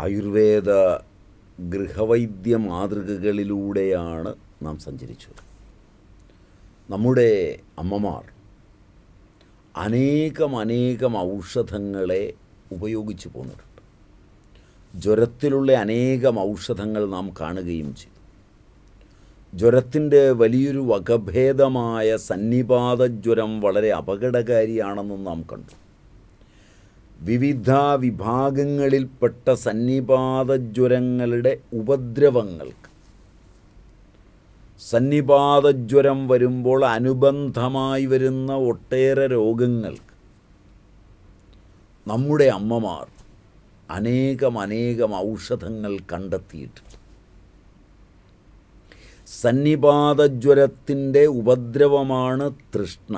ആയുർവേദ ഗൃഹവൈദ്യ മാതൃകകളിലൂടെയാണ് നാം സഞ്ചരിച്ചത് നമ്മുടെ അമ്മമാർ അനേകം അനേകം ഔഷധങ്ങളെ ഉപയോഗിച്ചു പോന്നിട്ടുണ്ട് ജ്വരത്തിലുള്ള അനേകം ഔഷധങ്ങൾ നാം കാണുകയും ചെയ്തു ജ്വരത്തിൻ്റെ വലിയൊരു വകഭേദമായ സന്നിപാത ജ്വരം വളരെ അപകടകാരിയാണെന്നും നാം കണ്ടു വിവിധ വിഭാഗങ്ങളിൽപ്പെട്ട സന്നിപാതജ്വരങ്ങളുടെ ഉപദ്രവങ്ങൾക്ക് സന്നിപാതജ്വരം വരുമ്പോൾ അനുബന്ധമായി വരുന്ന ഒട്ടേറെ രോഗങ്ങൾക്ക് നമ്മുടെ അമ്മമാർ അനേകം അനേകം ഔഷധങ്ങൾ കണ്ടെത്തിയിട്ടുണ്ട് സന്നിപാതജ്വരത്തിൻ്റെ ഉപദ്രവമാണ് തൃഷ്ണ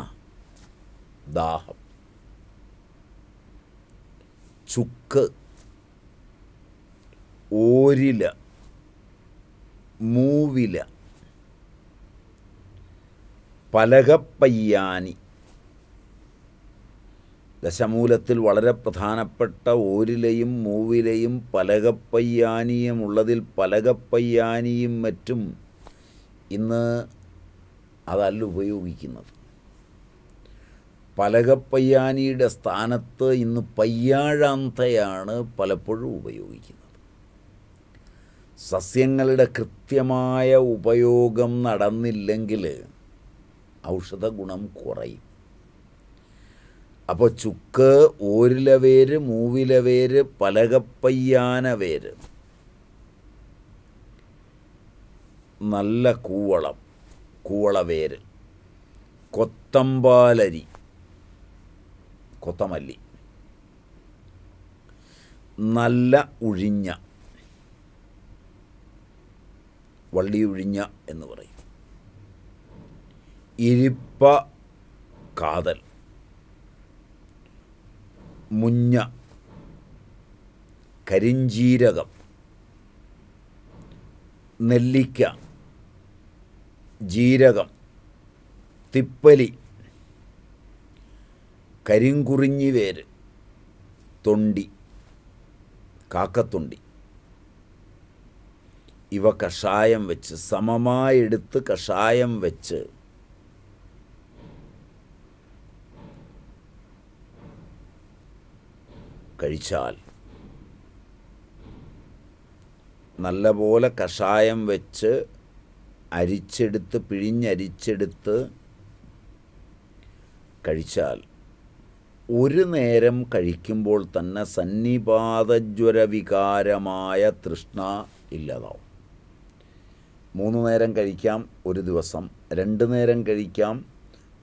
ദാഹം ചുക്ക് ഓരില മൂവില പലകപ്പയ്യാനി ദശമൂലത്തിൽ വളരെ പ്രധാനപ്പെട്ട ഓരിലയും മൂവിലയും പലകപ്പയ്യാനിയും ഉള്ളതിൽ പലകപ്പയ്യാനിയും മറ്റും ഇന്ന് അതല്ല ഉപയോഗിക്കുന്നത് പലകപ്പയ്യാനിയുടെ സ്ഥാനത്ത് ഇന്ന് പയ്യാഴാന്തയാണ് പലപ്പോഴും ഉപയോഗിക്കുന്നത് സസ്യങ്ങളുടെ കൃത്യമായ ഉപയോഗം നടന്നില്ലെങ്കിൽ ഔഷധ ഗുണം കുറയും അപ്പോൾ ചുക്ക് ഓരില വേര് മൂവില വേര് പലകപ്പയ്യാന വേര് നല്ല കൂവളം കൂവളവേര് കൊത്തമ്പാലരി കൊത്തമല്ലി നല്ല ഉഴിഞ്ഞ വള്ളി ഉഴിഞ്ഞ എന്ന് പറയും ഇരിപ്പ കാതൽ മുഞ്ഞ കരിഞ്ചീരകം നെല്ലിക്ക ജീരകം തിപ്പലി കരിങ്കുറിഞ്ഞി വേര് തൊണ്ടി കാക്കത്തൊണ്ടി ഇവ കഷായം വെച്ച് സമമായെടുത്ത് കഷായം വെച്ച് കഴിച്ചാൽ നല്ലപോലെ കഷായം വെച്ച് അരിച്ചെടുത്ത് പിഴിഞ്ഞരിച്ചെടുത്ത് കഴിച്ചാൽ ഒരു നേരം കഴിക്കുമ്പോൾ തന്നെ സന്നിപാതജ്വരവികാരമായ തൃഷ്ണ ഇല്ലാതാവും മൂന്ന് നേരം കഴിക്കാം ഒരു ദിവസം രണ്ട് നേരം കഴിക്കാം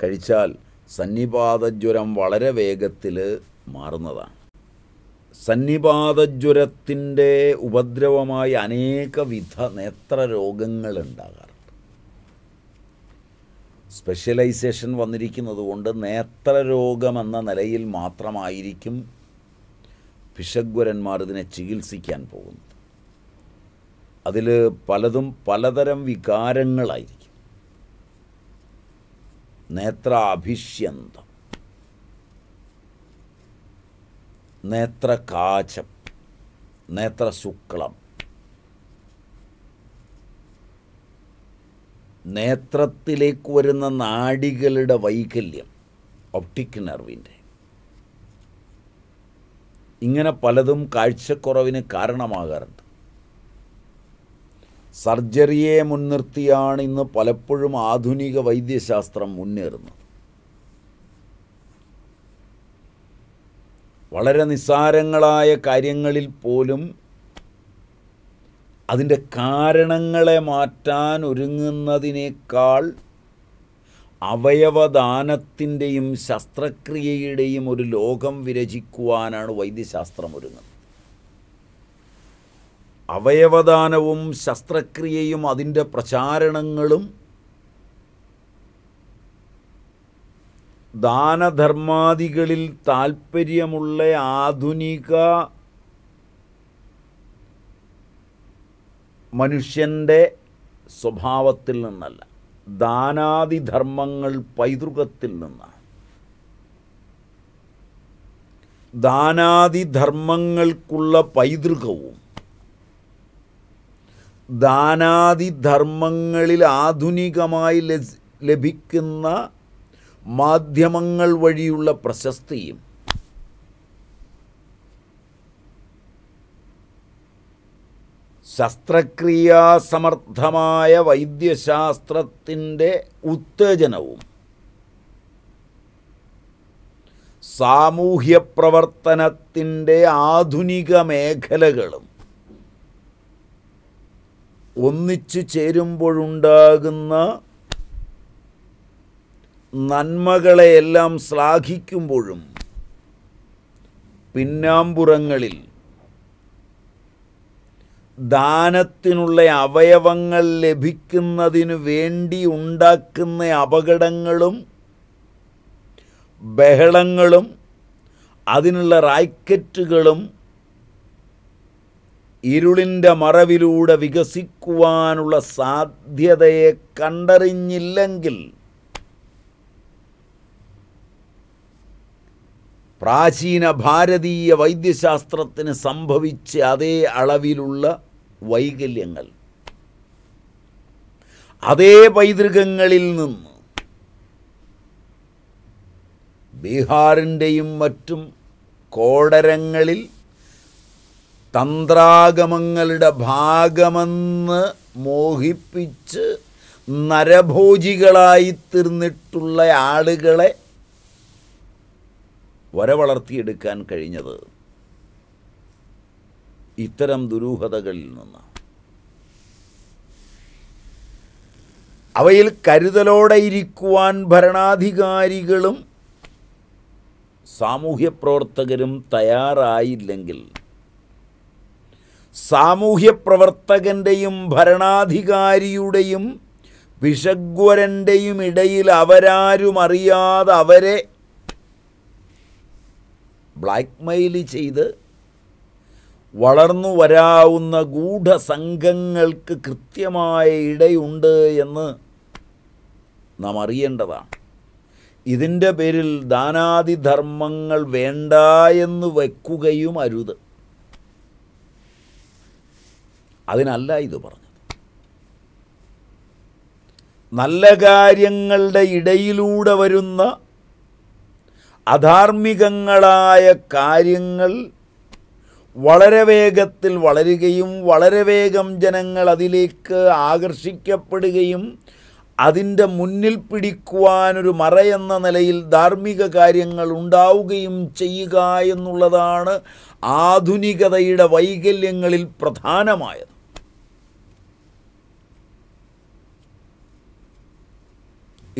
കഴിച്ചാൽ സന്നിപാതജ്വരം വളരെ വേഗത്തിൽ മാറുന്നതാണ് സന്നിപാതജ്വരത്തിൻ്റെ ഉപദ്രവമായി അനേകവിധ നേത്രരോഗങ്ങൾ ഉണ്ടാകാറ് സ്പെഷ്യലൈസേഷൻ വന്നിരിക്കുന്നത് കൊണ്ട് നേത്രരോഗമെന്ന നിലയിൽ മാത്രമായിരിക്കും ഭിഷഗ്വരന്മാർ ഇതിനെ ചികിത്സിക്കാൻ പോകുന്നത് അതിൽ പലതും പലതരം വികാരങ്ങളായിരിക്കും നേത്രാഭിഷ്യന്തം നേത്രകാചം നേത്രശുക്ലം നേത്രത്തിലേക്ക് വരുന്ന നാടികളുടെ വൈകല്യം ഒപ്റ്റിക് നെർവിൻ്റെ ഇങ്ങനെ പലതും കാഴ്ചക്കുറവിന് കാരണമാകാറുണ്ട് സർജറിയെ മുൻനിർത്തിയാണ് ഇന്ന് പലപ്പോഴും ആധുനിക വൈദ്യശാസ്ത്രം മുന്നേറുന്നത് വളരെ നിസ്സാരങ്ങളായ കാര്യങ്ങളിൽ പോലും അതിൻ്റെ കാരണങ്ങളെ മാറ്റാൻ ഒരുങ്ങുന്നതിനേക്കാൾ അവയവദാനത്തിൻ്റെയും ശസ്ത്രക്രിയയുടെയും ഒരു ലോകം വിരചിക്കുവാനാണ് വൈദ്യശാസ്ത്രം ഒരുങ്ങുന്നത് അവയവദാനവും ശസ്ത്രക്രിയയും അതിൻ്റെ പ്രചാരണങ്ങളും ദാനധർമാദികളിൽ താൽപ്പര്യമുള്ള ആധുനിക മനുഷ്യൻ്റെ സ്വഭാവത്തിൽ നിന്നല്ല ധർമ്മങ്ങൾ പൈതൃകത്തിൽ നിന്നാണ് ധർമ്മങ്ങൾക്കുള്ള പൈതൃകവും ധർമ്മങ്ങളിൽ ആധുനികമായി ലഭിക്കുന്ന മാധ്യമങ്ങൾ വഴിയുള്ള പ്രശസ്തിയും ശസ്ത്രക്രിയാസമർത്ഥമായ വൈദ്യശാസ്ത്രത്തിൻ്റെ ഉത്തേജനവും സാമൂഹ്യ പ്രവർത്തനത്തിൻ്റെ ആധുനിക മേഖലകളും ഒന്നിച്ചു ചേരുമ്പോഴുണ്ടാകുന്ന നന്മകളെയെല്ലാം ശ്ലാഘിക്കുമ്പോഴും പിന്നാമ്പുറങ്ങളിൽ ദാനത്തിനുള്ള അവയവങ്ങൾ ലഭിക്കുന്നതിനു വേണ്ടി ഉണ്ടാക്കുന്ന അപകടങ്ങളും ബഹളങ്ങളും അതിനുള്ള റാക്കറ്റുകളും ഇരുളിൻ്റെ മറവിലൂടെ വികസിക്കുവാനുള്ള സാധ്യതയെ കണ്ടറിഞ്ഞില്ലെങ്കിൽ പ്രാചീന ഭാരതീയ വൈദ്യശാസ്ത്രത്തിന് സംഭവിച്ച അതേ അളവിലുള്ള വൈകല്യങ്ങൾ അതേ പൈതൃകങ്ങളിൽ നിന്ന് ബീഹാറിൻ്റെയും മറ്റും കോടരങ്ങളിൽ തന്ത്രാഗമങ്ങളുടെ ഭാഗമെന്ന് മോഹിപ്പിച്ച് നരഭോജികളായിത്തീർന്നിട്ടുള്ള ആളുകളെ വരവളർത്തിയെടുക്കാൻ കഴിഞ്ഞത് ഇത്തരം ദുരൂഹതകളിൽ നിന്ന് അവയിൽ കരുതലോടെ ഇരിക്കുവാൻ ഭരണാധികാരികളും സാമൂഹ്യ പ്രവർത്തകരും തയ്യാറായില്ലെങ്കിൽ സാമൂഹ്യ പ്രവർത്തകൻ്റെയും ഭരണാധികാരിയുടെയും വിഷഗ്വരൻ്റെയും ഇടയിൽ അവരാരും അറിയാതെ അവരെ ബ്ലാക്ക്മെയിൽ ചെയ്ത് വളർന്നു വരാവുന്ന ഗൂഢസംഘങ്ങൾക്ക് കൃത്യമായ ഇടയുണ്ട് എന്ന് നാം അറിയേണ്ടതാണ് ഇതിൻ്റെ പേരിൽ ദാനാതിധർമ്മങ്ങൾ വേണ്ട എന്ന് വയ്ക്കുകയും അരുത് അതിനല്ല ഇത് പറഞ്ഞത് നല്ല കാര്യങ്ങളുടെ ഇടയിലൂടെ വരുന്ന അധാർമികങ്ങളായ കാര്യങ്ങൾ വളരെ വേഗത്തിൽ വളരുകയും വളരെ വേഗം ജനങ്ങൾ അതിലേക്ക് ആകർഷിക്കപ്പെടുകയും അതിൻ്റെ മുന്നിൽ പിടിക്കുവാനൊരു മറയെന്ന നിലയിൽ ധാർമ്മിക കാര്യങ്ങൾ ഉണ്ടാവുകയും ചെയ്യുക എന്നുള്ളതാണ് ആധുനികതയുടെ വൈകല്യങ്ങളിൽ പ്രധാനമായത്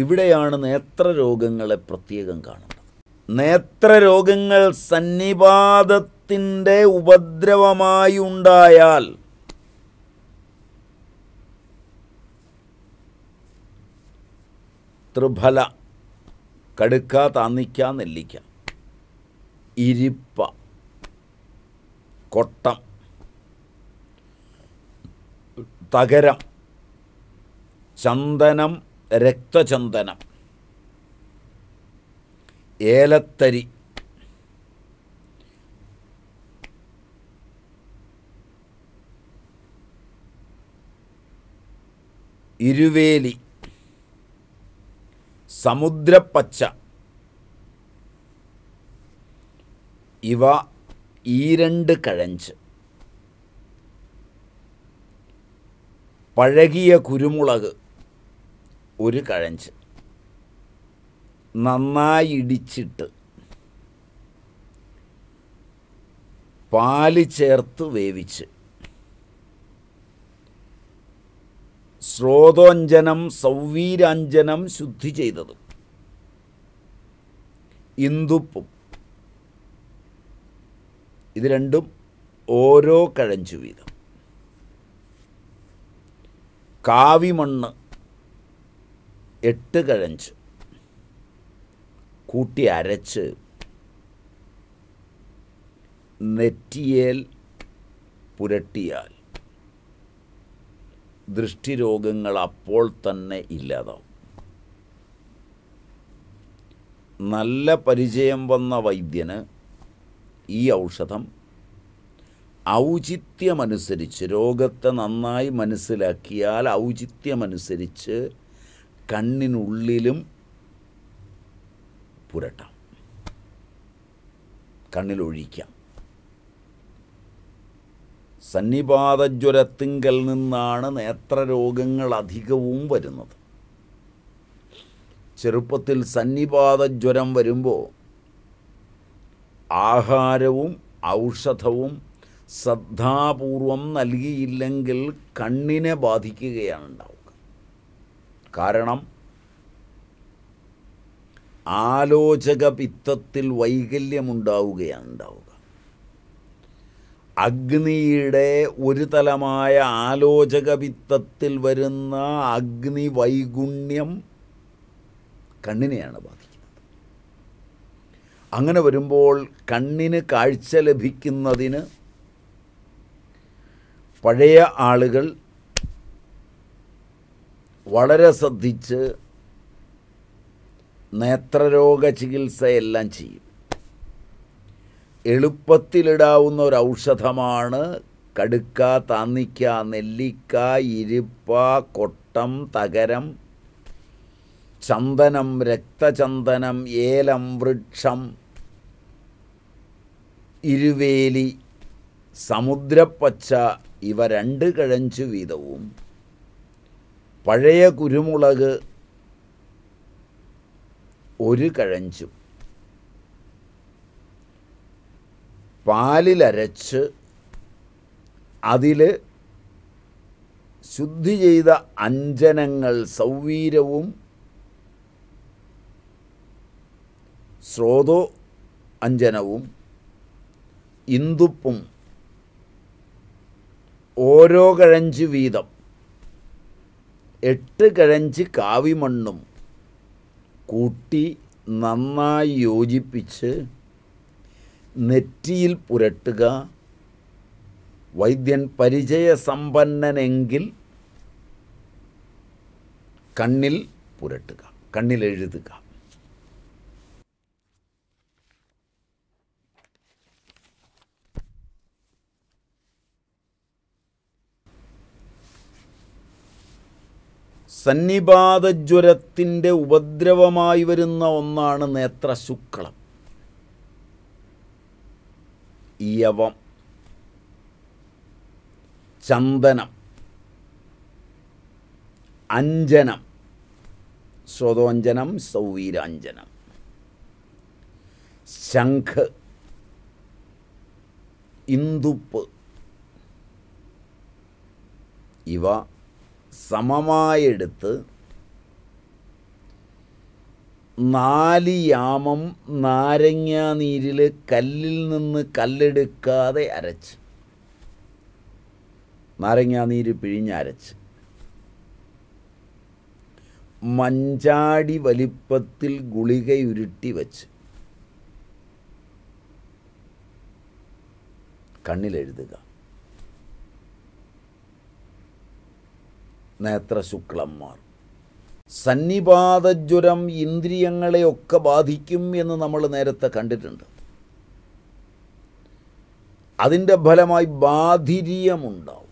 ഇവിടെയാണ് നേത്രരോഗങ്ങളെ പ്രത്യേകം കാണുന്നത് നേത്രരോഗങ്ങൾ സന്നിപാതത്തിൽ രോഗത്തിൻ്റെ ഉപദ്രവമായി ഉണ്ടായാൽ ത്രിഫല കടുക്ക താന്നിക്ക നെല്ലിക്ക ഇരിപ്പ കൊട്ടം തകരം ചന്ദനം രക്തചന്ദനം ഏലത്തരി ഇരുവേലി സമുദ്രപ്പച്ച ഇവ ഈ രണ്ട് കഴഞ്ച് പഴകിയ കുരുമുളക് ഒരു കഴഞ്ച് നന്നായി ഇടിച്ചിട്ട് പാല് ചേർത്ത് വേവിച്ച് സ്രോതോഞ്ജനം സൗവീരാഞ്ജനം ശുദ്ധി ചെയ്തത് ഇന്ദുപ്പും ഇത് രണ്ടും ഓരോ കഴഞ്ചു വീതം കാവിമണ്ണ് എട്ട് കഴഞ്ച് കൂട്ടി അരച്ച് നെറ്റിയേൽ പുരട്ടിയാൽ ദൃഷ്ടിരോഗങ്ങൾ അപ്പോൾ തന്നെ ഇല്ലാതാവും നല്ല പരിചയം വന്ന വൈദ്യന് ഈ ഔഷധം ഔചിത്യമനുസരിച്ച് രോഗത്തെ നന്നായി മനസ്സിലാക്കിയാൽ ഔചിത്യമനുസരിച്ച് കണ്ണിനുള്ളിലും പുരട്ടാം കണ്ണിലൊഴിക്കാം സന്നിപാതജ്വരത്തിങ്കൽ നിന്നാണ് നേത്രരോഗങ്ങൾ അധികവും വരുന്നത് ചെറുപ്പത്തിൽ സന്നിപാതജ്വരം വരുമ്പോൾ ആഹാരവും ഔഷധവും ശ്രദ്ധാപൂർവം നൽകിയില്ലെങ്കിൽ കണ്ണിനെ ബാധിക്കുകയാണ് ഉണ്ടാവുക കാരണം ആലോചക പിത്തത്തിൽ വൈകല്യമുണ്ടാവുകയാണ് ഉണ്ടാവുക അഗ്നിയുടെ ഒരു തലമായ വിത്തത്തിൽ വരുന്ന അഗ്നി വൈഗുണ്യം കണ്ണിനെയാണ് ബാധിക്കുന്നത് അങ്ങനെ വരുമ്പോൾ കണ്ണിന് കാഴ്ച ലഭിക്കുന്നതിന് പഴയ ആളുകൾ വളരെ ശ്രദ്ധിച്ച് നേത്രരോഗ ചികിത്സയെല്ലാം ചെയ്യും എളുപ്പത്തിലിടാവുന്ന ഒരു ഔഷധമാണ് കടുക്ക താന്നിക്ക നെല്ലിക്ക ഇരിപ്പ കൊട്ടം തകരം ചന്ദനം രക്തചന്ദനം ഏലം വൃക്ഷം ഇരുവേലി സമുദ്രപ്പച്ച ഇവ രണ്ട് കഴഞ്ചു വീതവും പഴയ കുരുമുളക് ഒരു കഴഞ്ചും പാലിലരച്ച് അതിൽ ശുദ്ധി ചെയ്ത അഞ്ജനങ്ങൾ സൗവീര്യവും സ്രോതോ അഞ്ജനവും ഇന്ദുപ്പും ഓരോ കഴഞ്ച് വീതം എട്ട് കഴഞ്ച് കാവിമണ്ണും കൂട്ടി നന്നായി യോജിപ്പിച്ച് നെറ്റിയിൽ പുരട്ടുക വൈദ്യൻ പരിചയസമ്പന്നനെങ്കിൽ കണ്ണിൽ പുരട്ടുക കണ്ണിലെഴുതുക സന്നിപാതജ്വരത്തിൻ്റെ ഉപദ്രവമായി വരുന്ന ഒന്നാണ് നേത്രശുക്ളം യവം ചന്ദനം അഞ്ജനം സ്വതോഞ്ജനം സൗവീരാഞ്ജനം ശംഖ് ഇന്ദുപ്പ് ഇവ സമമായെടുത്ത് നാല് യാമം നാരങ്ങ നീരിൽ കല്ലിൽ നിന്ന് കല്ലെടുക്കാതെ അരച്ച് നാരങ്ങ നീര് പിഴിഞ്ഞരച്ച് മഞ്ചാടി വലിപ്പത്തിൽ ഗുളികയുരുട്ടി വച്ച് കണ്ണിലെഴുതുക നേത്രശുക്ലന്മാർ സന്നിപാതജ്വരം ഇന്ദ്രിയങ്ങളെയൊക്കെ ബാധിക്കും എന്ന് നമ്മൾ നേരത്തെ കണ്ടിട്ടുണ്ട് അതിൻ്റെ ഫലമായി ബാധിര്യമുണ്ടാവും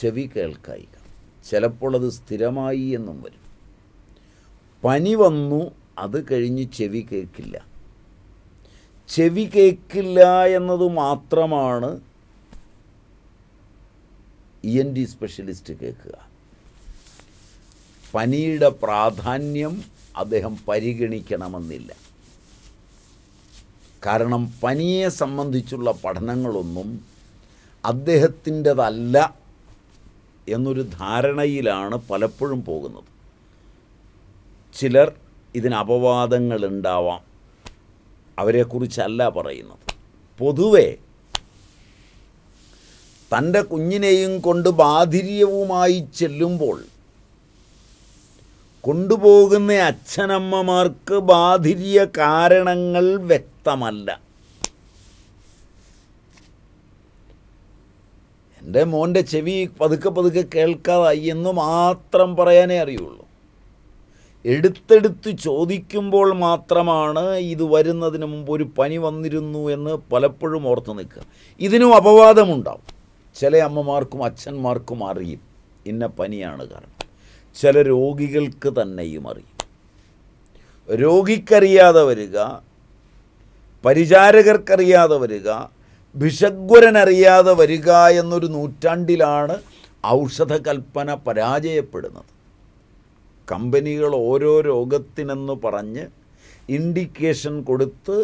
ചെവി കേൾക്കായി ചിലപ്പോൾ അത് സ്ഥിരമായി എന്നും വരും പനി വന്നു അത് കഴിഞ്ഞ് ചെവി കേൾക്കില്ല ചെവി കേൾക്കില്ല എന്നത് മാത്രമാണ് ഇ എൻ ഡി സ്പെഷ്യലിസ്റ്റ് കേൾക്കുക ഫനിയുടെ പ്രാധാന്യം അദ്ദേഹം പരിഗണിക്കണമെന്നില്ല കാരണം പനിയെ സംബന്ധിച്ചുള്ള പഠനങ്ങളൊന്നും അദ്ദേഹത്തിൻ്റെതല്ല എന്നൊരു ധാരണയിലാണ് പലപ്പോഴും പോകുന്നത് ചിലർ ഇതിന് അപവാദങ്ങളുണ്ടാവാം അവരെക്കുറിച്ചല്ല പറയുന്നത് പൊതുവെ തൻ്റെ കുഞ്ഞിനെയും കൊണ്ട് ബാധിര്യവുമായി ചെല്ലുമ്പോൾ കൊണ്ടുപോകുന്ന അച്ഛനമ്മമാർക്ക് ബാധിര്യ കാരണങ്ങൾ വ്യക്തമല്ല എൻ്റെ മോൻ്റെ ചെവി പതുക്കെ പതുക്കെ കേൾക്കാതായി എന്ന് മാത്രം പറയാനേ അറിയുള്ളൂ എടുത്തെടുത്ത് ചോദിക്കുമ്പോൾ മാത്രമാണ് ഇത് വരുന്നതിന് മുമ്പ് ഒരു പനി വന്നിരുന്നു എന്ന് പലപ്പോഴും ഓർത്ത് നിൽക്കുക ഇതിനും അപവാദമുണ്ടാവും ചില അമ്മമാർക്കും അച്ഛന്മാർക്കും അറിയും ഇന്ന പനിയാണ് കാരണം ചില രോഗികൾക്ക് തന്നെയും അറിയും രോഗിക്കറിയാതെ വരിക പരിചാരകർക്കറിയാതെ വരിക ഭിഷഗ്വരനറിയാതെ വരിക എന്നൊരു നൂറ്റാണ്ടിലാണ് ഔഷധ കൽപ്പന പരാജയപ്പെടുന്നത് കമ്പനികൾ ഓരോ രോഗത്തിനെന്ന് പറഞ്ഞ് ഇൻഡിക്കേഷൻ കൊടുത്ത്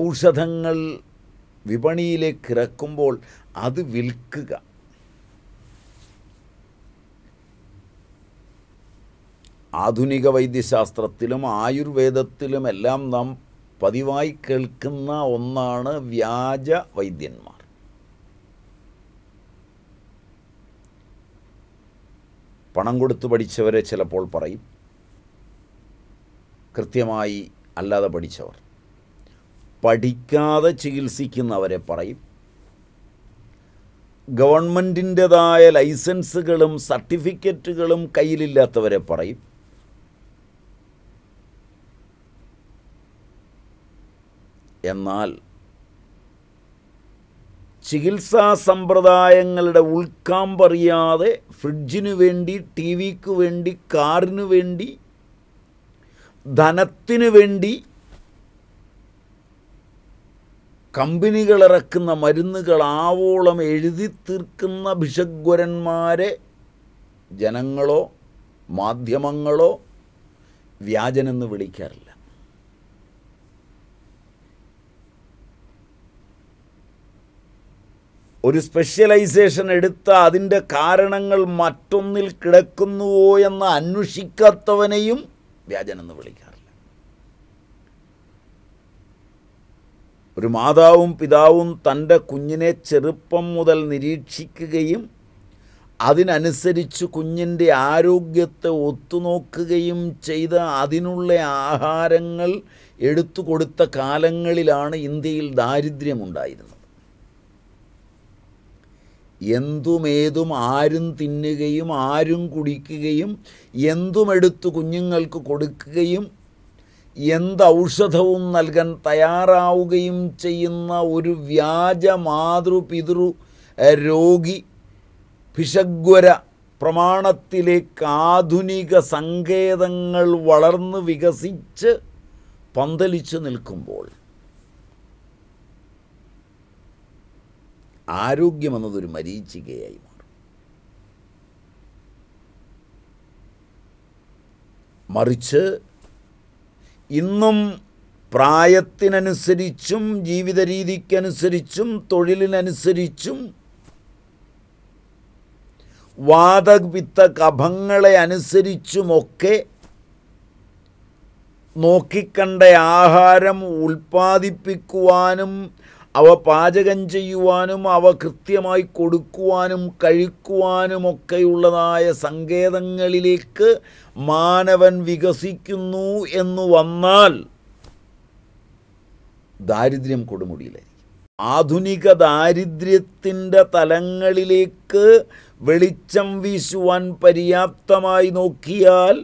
ഔഷധങ്ങൾ വിപണിയിലേക്ക് ഇറക്കുമ്പോൾ അത് വിൽക്കുക ആധുനിക വൈദ്യശാസ്ത്രത്തിലും ആയുർവേദത്തിലും എല്ലാം നാം പതിവായി കേൾക്കുന്ന ഒന്നാണ് വ്യാജ വൈദ്യന്മാർ പണം കൊടുത്തു പഠിച്ചവരെ ചിലപ്പോൾ പറയും കൃത്യമായി അല്ലാതെ പഠിച്ചവർ പഠിക്കാതെ ചികിത്സിക്കുന്നവരെ പറയും ഗവൺമെൻറ്റിൻ്റെതായ ലൈസൻസുകളും സർട്ടിഫിക്കറ്റുകളും കയ്യിലില്ലാത്തവരെ പറയും എന്നാൽ ചികിത്സാ സമ്പ്രദായങ്ങളുടെ ഉൾക്കാമ്പറിയാതെ ഫ്രിഡ്ജിനു വേണ്ടി ടി വിക്ക് വേണ്ടി കാറിനു വേണ്ടി ധനത്തിനു വേണ്ടി കമ്പനികളിറക്കുന്ന മരുന്നുകൾ ആവോളം എഴുതി തീർക്കുന്ന ഭിഷഗ്വരന്മാരെ ജനങ്ങളോ മാധ്യമങ്ങളോ വ്യാജനെന്ന് വിളിക്കാറില്ല ഒരു സ്പെഷ്യലൈസേഷൻ എടുത്ത അതിൻ്റെ കാരണങ്ങൾ മറ്റൊന്നിൽ കിടക്കുന്നുവോ എന്ന് അന്വേഷിക്കാത്തവനെയും വ്യാജനെന്ന് വിളിക്കാറില്ല ഒരു മാതാവും പിതാവും തൻ്റെ കുഞ്ഞിനെ ചെറുപ്പം മുതൽ നിരീക്ഷിക്കുകയും അതിനനുസരിച്ച് കുഞ്ഞിൻ്റെ ആരോഗ്യത്തെ ഒത്തുനോക്കുകയും ചെയ്ത അതിനുള്ള ആഹാരങ്ങൾ എടുത്തു കൊടുത്ത കാലങ്ങളിലാണ് ഇന്ത്യയിൽ ദാരിദ്ര്യമുണ്ടായിരുന്നത് എന്തുമേതും ആരും തിന്നുകയും ആരും കുടിക്കുകയും എന്തുമെടുത്ത് കുഞ്ഞുങ്ങൾക്ക് കൊടുക്കുകയും എന്തൗഷധവും നൽകാൻ തയ്യാറാവുകയും ചെയ്യുന്ന ഒരു വ്യാജ മാതൃപിതൃ രോഗി ഭിഷഗ്വര പ്രമാണത്തിലേക്ക് ആധുനിക സങ്കേതങ്ങൾ വളർന്ന് വികസിച്ച് പന്തലിച്ചു നിൽക്കുമ്പോൾ ആരോഗ്യം എന്നതൊരു മരീചികയായി മറിച്ച് ഇന്നും പ്രായത്തിനനുസരിച്ചും ജീവിത രീതിക്കനുസരിച്ചും തൊഴിലിനനുസരിച്ചും വാദവിത്ത കഭങ്ങളെ അനുസരിച്ചുമൊക്കെ നോക്കിക്കണ്ട ആഹാരം ഉൽപ്പാദിപ്പിക്കുവാനും അവ പാചകം ചെയ്യുവാനും അവ കൃത്യമായി കൊടുക്കുവാനും കഴിക്കുവാനുമൊക്കെയുള്ളതായ സങ്കേതങ്ങളിലേക്ക് മാനവൻ വികസിക്കുന്നു എന്ന് വന്നാൽ ദാരിദ്ര്യം കൊടുമുടിയിലായിരിക്കും ആധുനിക ദാരിദ്ര്യത്തിൻ്റെ തലങ്ങളിലേക്ക് വെളിച്ചം വീശുവാൻ പര്യാപ്തമായി നോക്കിയാൽ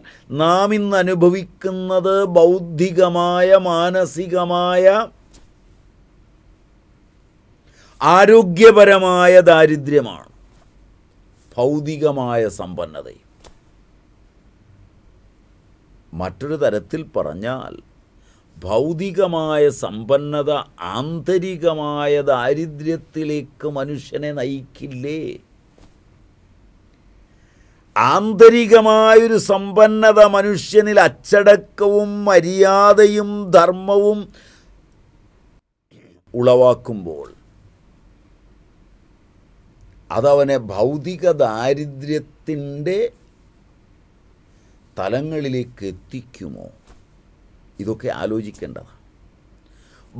നാം ഇന്ന് അനുഭവിക്കുന്നത് ബൗദ്ധികമായ മാനസികമായ ആരോഗ്യപരമായ ദാരിദ്ര്യമാണ് ഭൗതികമായ സമ്പന്നതയും മറ്റൊരു തരത്തിൽ പറഞ്ഞാൽ ഭൗതികമായ സമ്പന്നത ആന്തരികമായ ദാരിദ്ര്യത്തിലേക്ക് മനുഷ്യനെ നയിക്കില്ലേ ആന്തരികമായൊരു സമ്പന്നത മനുഷ്യനിൽ അച്ചടക്കവും മര്യാദയും ധർമ്മവും ഉളവാക്കുമ്പോൾ അതവനെ ഭൗതിക ദാരിദ്ര്യത്തിൻ്റെ തലങ്ങളിലേക്ക് എത്തിക്കുമോ ഇതൊക്കെ ആലോചിക്കേണ്ടതാണ്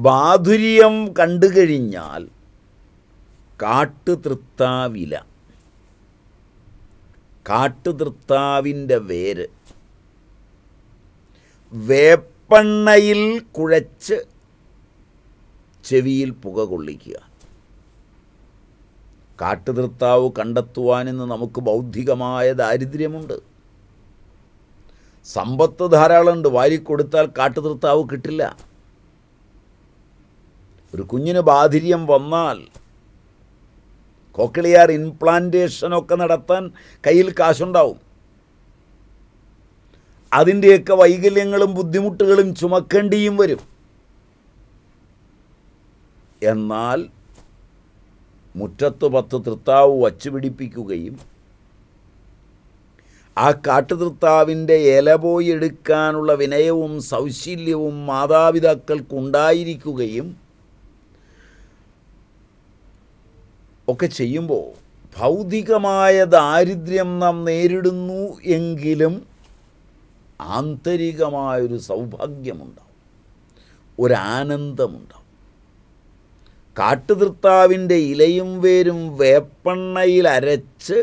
ബാധുര്യം കണ്ടു കഴിഞ്ഞാൽ കാട്ടുതൃത്താവില കാട്ടുതൃത്താവിൻ്റെ വേര് വേപ്പണ്ണയിൽ കുഴച്ച് ചെവിയിൽ പുക കൊള്ളിക്കുക കാട്ടുനിർത്താവ് കണ്ടെത്തുവാനെന്ന് നമുക്ക് ബൗദ്ധികമായ ദാരിദ്ര്യമുണ്ട് സമ്പത്ത് ധാരാളമുണ്ട് വാരിക്കൊടുത്താൽ കാട്ടുതിർത്താവ് കിട്ടില്ല ഒരു കുഞ്ഞിന് ബാധിര്യം വന്നാൽ കോക്ലിയാർ ഇൻപ്ലാന്റേഷനൊക്കെ നടത്താൻ കയ്യിൽ കാശുണ്ടാവും അതിൻ്റെയൊക്കെ വൈകല്യങ്ങളും ബുദ്ധിമുട്ടുകളും ചുമക്കേണ്ടിയും വരും എന്നാൽ മുറ്റത്ത് പത്ത് തൃത്താവ് വച്ചു പിടിപ്പിക്കുകയും ആ കാട്ടുതൃത്താവിൻ്റെ ഇല പോയി എടുക്കാനുള്ള വിനയവും സൗശല്യവും മാതാപിതാക്കൾക്കുണ്ടായിരിക്കുകയും ഒക്കെ ചെയ്യുമ്പോൾ ഭൗതികമായ ദാരിദ്ര്യം നാം നേരിടുന്നു എങ്കിലും ആന്തരികമായൊരു സൗഭാഗ്യമുണ്ടാവും ഒരാനന്ദമുണ്ടാവും കാട്ടുതൃത്താവിൻ്റെ ഇലയും വേരും വേപ്പെണ്ണയിൽ അരച്ച്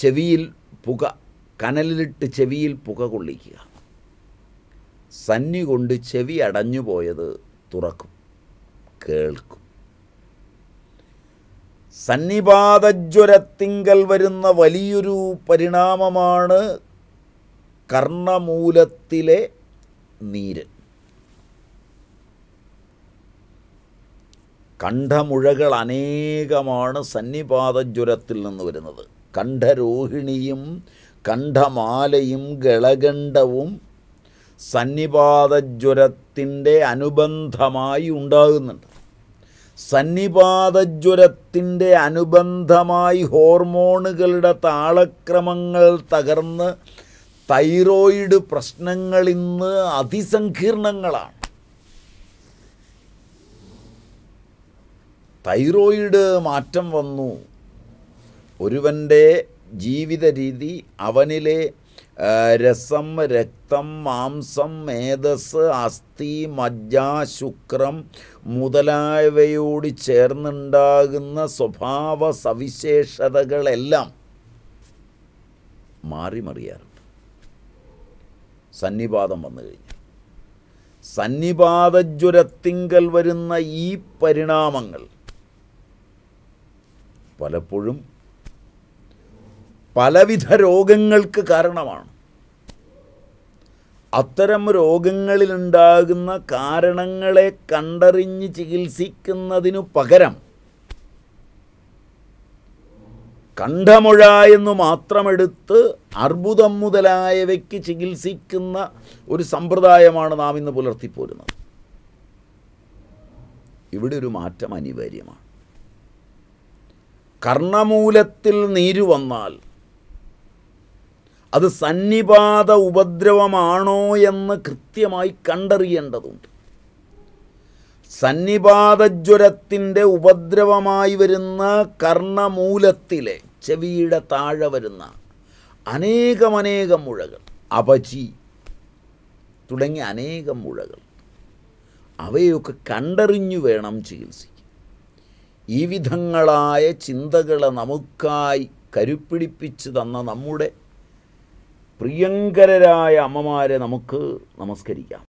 ചെവിയിൽ പുക കനലിലിട്ട് ചെവിയിൽ പുക കൊള്ളിക്കുക സന്നി കൊണ്ട് ചെവി അടഞ്ഞു പോയത് തുറക്കും കേൾക്കും സന്നിപാതജ്വരത്തിങ്കൽ വരുന്ന വലിയൊരു പരിണാമമാണ് കർണമൂലത്തിലെ നീര് കണ്ഠമുഴകൾ അനേകമാണ് സന്നിപാതജ്വരത്തിൽ നിന്ന് വരുന്നത് കണ്ഠരോഹിണിയും കണ്ഠമാലയും ഗളകണ്ഠവും സന്നിപാതജ്വരത്തിൻ്റെ അനുബന്ധമായി ഉണ്ടാകുന്നുണ്ട് സന്നിപാതജ്വരത്തിൻ്റെ അനുബന്ധമായി ഹോർമോണുകളുടെ താളക്രമങ്ങൾ തകർന്ന് തൈറോയിഡ് പ്രശ്നങ്ങൾ ഇന്ന് അതിസങ്കീർണങ്ങളാണ് തൈറോയിഡ് മാറ്റം വന്നു ഒരുവൻ്റെ ജീവിത രീതി അവനിലെ രസം രക്തം മാംസം മേധസ് അസ്ഥി മജ്ജ ശുക്രം മുതലായവയോട് ചേർന്നുണ്ടാകുന്ന സ്വഭാവ സവിശേഷതകളെല്ലാം മറിയാറുണ്ട് സന്നിപാതം വന്നു കഴിഞ്ഞു സന്നിപാതജ്വരത്തിങ്കൽ വരുന്ന ഈ പരിണാമങ്ങൾ പലപ്പോഴും പലവിധ രോഗങ്ങൾക്ക് കാരണമാണ് അത്തരം രോഗങ്ങളിലുണ്ടാകുന്ന കാരണങ്ങളെ കണ്ടറിഞ്ഞ് ചികിത്സിക്കുന്നതിനു പകരം കണ്ഠമുഴ എന്ന് മാത്രമെടുത്ത് അർബുദം മുതലായവയ്ക്ക് ചികിത്സിക്കുന്ന ഒരു സമ്പ്രദായമാണ് നാം ഇന്ന് പുലർത്തിപ്പോരുന്നത് ഇവിടെ ഒരു മാറ്റം അനിവാര്യമാണ് കർണമൂലത്തിൽ നീര് വന്നാൽ അത് സന്നിപാത ഉപദ്രവമാണോ എന്ന് കൃത്യമായി കണ്ടറിയേണ്ടതുണ്ട് സന്നിപാതജ്വരത്തിൻ്റെ ഉപദ്രവമായി വരുന്ന കർണമൂലത്തിലെ ചെവിയുടെ താഴെ വരുന്ന അനേകമനേകം മുഴകൾ അപചി തുടങ്ങിയ അനേകം മുഴകൾ അവയൊക്കെ കണ്ടറിഞ്ഞു വേണം ചികിത്സിക്കാൻ ഈ വിധങ്ങളായ ചിന്തകളെ നമുക്കായി കരുപ്പിടിപ്പിച്ച് തന്ന നമ്മുടെ പ്രിയങ്കരരായ അമ്മമാരെ നമുക്ക് നമസ്കരിക്കാം